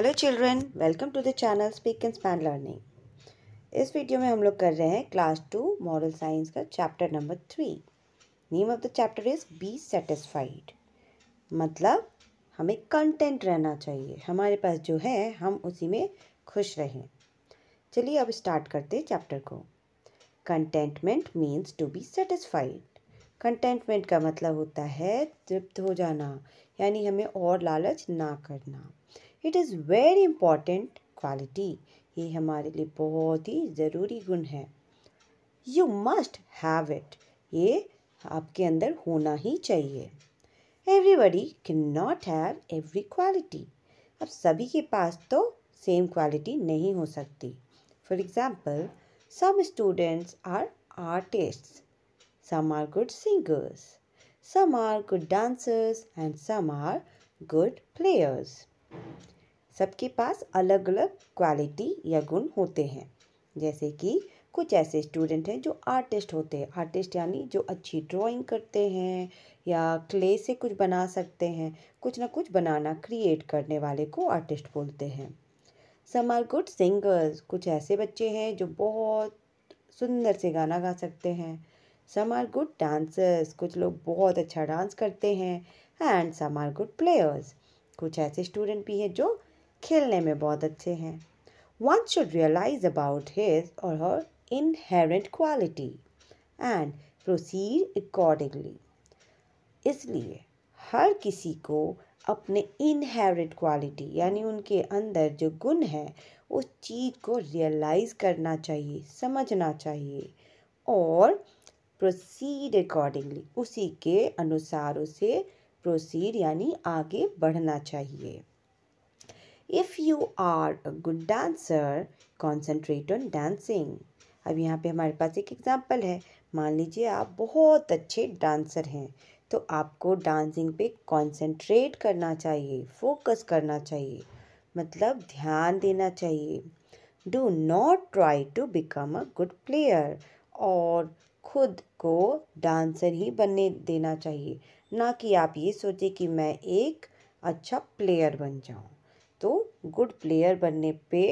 hello children welcome to the channel speak and span learning इस वीडियो में हम लोग कर रहे हैं क्लास टू मॉरल साइंस का chapter number three name of the chapter is be satisfied मतलब हमें कंटेंट रहना चाहिए हमारे पास जो है हम उसी में खुश रहें चलिए अब स्टार्ट करते हैं चैप्टर को contentment means to be satisfied contentment का मतलब होता है तृप्त हो जाना यानी हमें और लालच ना करना it is very important quality ये हमारे लिए बहुत ही ज़रूरी गुण है यू मस्ट हैव इट ये आपके अंदर होना ही चाहिए everybody can not have every quality अब सभी के पास तो सेम क्वालिटी नहीं हो सकती for example some students are artist some are good singers some are good dancers and some are good players सबके पास अलग अलग क्वालिटी या गुण होते हैं जैसे कि कुछ ऐसे स्टूडेंट हैं जो आर्टिस्ट होते हैं आर्टिस्ट यानी जो अच्छी ड्राइंग करते हैं या क्ले से कुछ बना सकते हैं कुछ ना कुछ बनाना क्रिएट करने वाले को आर्टिस्ट बोलते हैं सम आर गुड सिंगर्स कुछ ऐसे बच्चे हैं जो बहुत सुंदर से गाना गा सकते हैं सम आर गुड डांसर्स कुछ लोग बहुत अच्छा डांस करते हैं and some are good players कुछ ऐसे स्टूडेंट भी हैं जो खेलने में बहुत अच्छे हैं one should realise about his or her inherent quality and proceed accordingly इसलिए हर किसी को अपने इनहेरेंट क्वालिटी यानी उनके अंदर जो गुण है उस चीज़ को रियलाइज़ करना चाहिए समझना चाहिए और प्रोसीड अकॉर्डिंगली उसी के अनुसार उसे प्रोसीड यानी आगे बढ़ना चाहिए if you are a good dancer concentrate on dancing अब यहाँ पे हमारे पास एक एग्जाम्पल है मान लीजिए आप बहुत अच्छे डांसर हैं तो आपको डांसिंग पे कॉन्सेंट्रेट करना चाहिए फोकस करना चाहिए मतलब ध्यान देना चाहिए do not try to become a good player और खुद को डांसर ही बनने देना चाहिए ना कि आप ये सोचें कि मैं एक अच्छा प्लेयर बन जाऊँ तो गुड प्लेयर बनने पे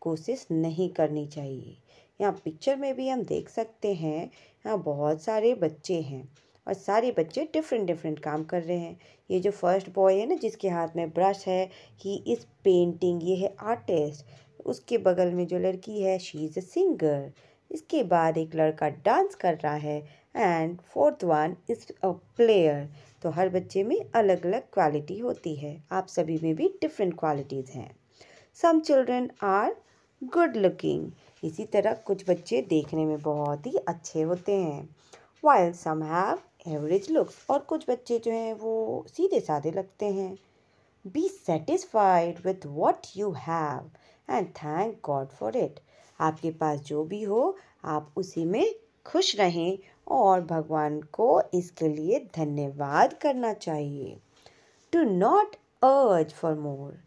कोशिश नहीं करनी चाहिए यहाँ पिक्चर में भी हम देख सकते हैं यहाँ बहुत सारे बच्चे हैं और सारे बच्चे डिफरेंट डिफरेंट काम कर रहे हैं ये जो फर्स्ट बॉय है ना जिसके हाथ में ब्रश है ही इज़ पेंटिंग ये है आर्टिस्ट उसके बगल में जो लड़की है शी इज़ अ सिंगर इसके बाद एक लड़का डांस कर रहा है and fourth one is a player तो हर बच्चे में अलग अलग क्वालिटी होती है आप सभी में भी डिफरेंट क्वालिटीज़ हैं some children are good looking इसी तरह कुछ बच्चे देखने में बहुत ही अच्छे होते हैं while some have average looks और कुछ बच्चे जो हैं वो सीधे साधे लगते हैं be satisfied with what you have and thank God for it आपके पास जो भी हो आप उसी में खुश रहें और भगवान को इसके लिए धन्यवाद करना चाहिए to not urge for more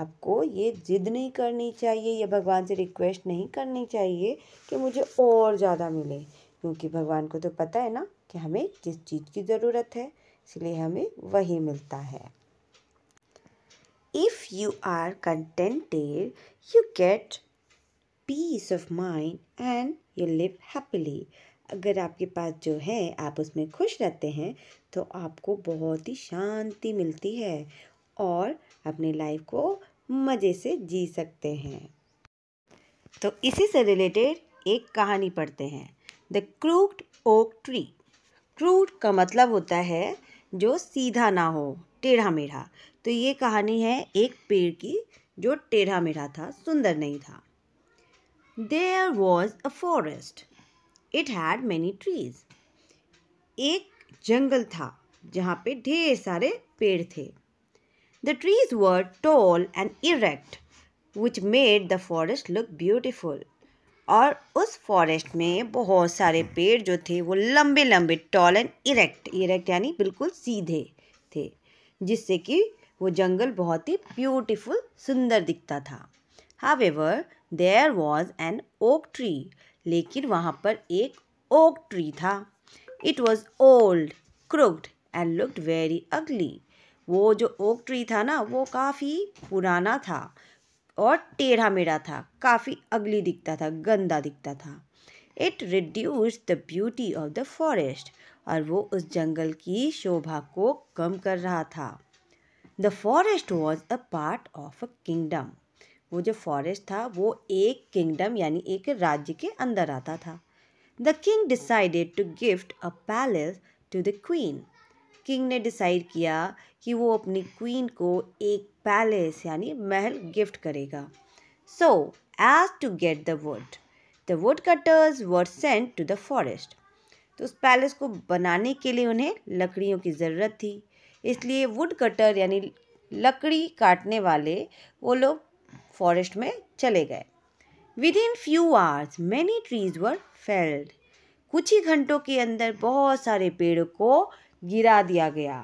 आपको ये जिद नहीं करनी चाहिए या भगवान से रिक्वेस्ट नहीं करनी चाहिए कि मुझे और ज़्यादा मिले क्योंकि भगवान को तो पता है ना कि हमें जिस चीज़ की ज़रूरत है इसलिए हमें वही मिलता है if you are contented you get peace of mind and you live happily अगर आपके पास जो है आप उसमें खुश रहते हैं तो आपको बहुत ही शांति मिलती है और अपनी लाइफ को मज़े से जी सकते हैं तो इसी से रिलेटेड एक कहानी पढ़ते हैं the crude oak tree crude का मतलब होता है जो सीधा ना हो टेढ़ा मेढ़ा तो ये कहानी है एक पेड़ की जो टेढ़ा मेढ़ा था सुंदर नहीं था there was a forest it had many trees एक जंगल था जहाँ पे ढेर सारे पेड़ थे the trees were tall and erect which made the forest look beautiful और उस फॉरेस्ट में बहुत सारे पेड़ जो थे वो लंबे लंबे टॉल एंड इरेक्ट इरेक्ट यानी बिल्कुल सीधे थे जिससे कि वो जंगल बहुत ही ब्यूटीफुल सुंदर दिखता था however there was an oak tree लेकिन वहाँ पर एक ओक ट्री था it was old crooked and looked very ugly वो जो ओक ट्री था ना वो काफ़ी पुराना था और टेढ़ा मेढ़ा था काफ़ी अगली दिखता था गंदा दिखता था it reduce the beauty of the forest और वो उस जंगल की शोभा को कम कर रहा था the forest was a part of a kingdom वो जो फॉरेस्ट था वो एक किंगडम यानी एक राज्य के अंदर आता था the king decided to gift a palace to the queen king ने डिसाइड किया कि वो अपनी क्वीन को एक पैलेस यानी महल गिफ्ट करेगा so as to get the wood the wood cutters were sent to the forest तो उस पैलेस को बनाने के लिए उन्हें लकड़ियों की ज़रूरत थी इसलिए वुड कटर यानी लकड़ी काटने वाले वो लोग फॉरेस्ट में चले गए within few hours many trees were felled कुछ ही घंटों के अंदर बहुत सारे पेड़ को गिरा दिया गया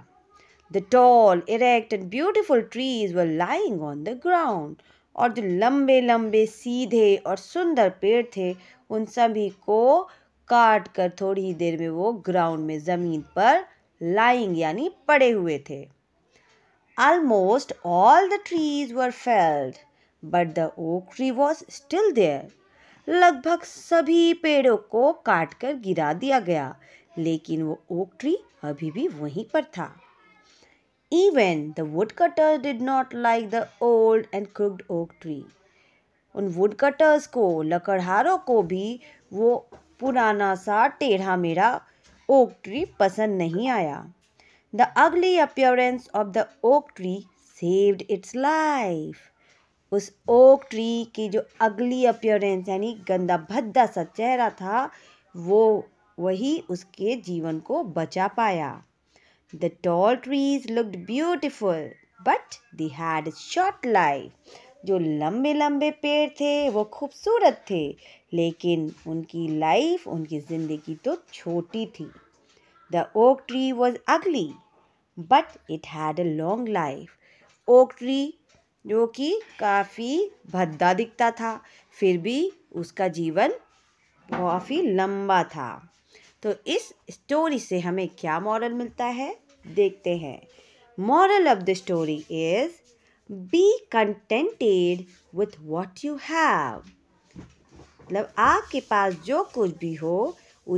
the tall erect and beautiful trees were lying on the ground और जो लंबे लंबे सीधे और सुंदर पेड़ थे उन सभी को काट कर थोड़ी ही देर में वो ग्राउंड में ज़मीन पर लाइंग यानी पड़े हुए थे almost all the trees were felled but the oak tree was still there लगभग सभी पेड़ों को काट कर गिरा दिया गया लेकिन वो ओक ट्री अभी भी वहीं पर था even the wood cutter did not like the old and crooked oak tree उन वुड कटर्स को लकड़हारों को भी वो पुराना सा टेढ़ा मेढ़ा ओक ट्री पसंद नहीं आया the ugly appearance of the oak tree saved its life उस ओक ट्री की जो अगली अपियरेंस यानी गंदा भद्दा सा चेहरा था वो वही उसके जीवन को बचा पाया the tall trees looked beautiful but they had short life जो लंबे लंबे पेड़ थे वो खूबसूरत थे लेकिन उनकी लाइफ उनकी ज़िंदगी तो छोटी थी the oak tree was ugly but it had a long life oak tree जो कि काफ़ी भद्दा दिखता था फिर भी उसका जीवन काफ़ी लंबा था तो इस स्टोरी से हमें क्या मॉरल मिलता है देखते हैं moral of the story is be contented with what you have मतलब आपके पास जो कुछ भी हो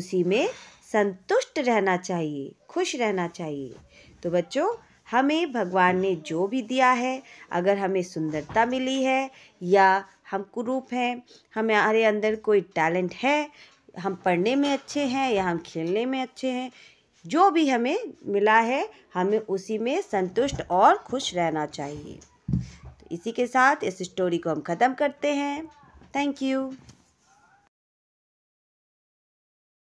उसी में संतुष्ट रहना चाहिए खुश रहना चाहिए तो बच्चों हमें भगवान ने जो भी दिया है अगर हमें सुंदरता मिली है या हम कुरूप हैं हमारे अंदर कोई टैलेंट है हम पढ़ने में अच्छे हैं या हम खेलने में अच्छे हैं जो भी हमें मिला है हमें उसी में संतुष्ट और खुश रहना चाहिए तो इसी के साथ इस स्टोरी को हम ख़त्म करते हैं थैंक यू